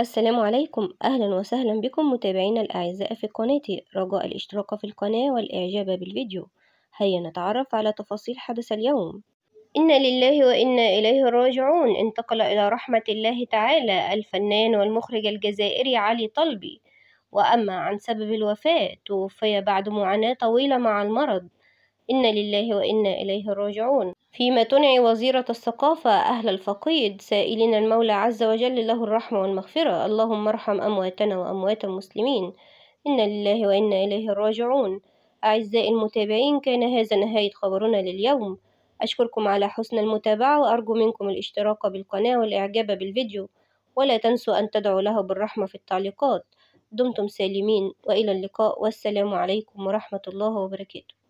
السلام عليكم أهلا وسهلا بكم متابعينا الأعزاء في قناتي رجاء الاشتراك في القناة والإعجاب بالفيديو هيا نتعرف على تفاصيل حدث اليوم إنا لله وإنا إليه راجعون انتقل إلى رحمة الله تعالى الفنان والمخرج الجزائري علي طلبي وأما عن سبب الوفاة توفي بعد معاناة طويلة مع المرض إن لله وإنا إليه راجعون فيما تنعي وزيرة الثقافة أهل الفقيد سائلين المولى عز وجل له الرحمة والمغفرة اللهم ارحم أمواتنا وأموات المسلمين إنا لله وإنا إليه راجعون أعزائي المتابعين كان هذا نهاية خبرنا لليوم أشكركم على حسن المتابعة وأرجو منكم الاشتراك بالقناة والإعجاب بالفيديو ولا تنسوا أن تدعوا له بالرحمة في التعليقات دمتم سالمين وإلى اللقاء والسلام عليكم ورحمة الله وبركاته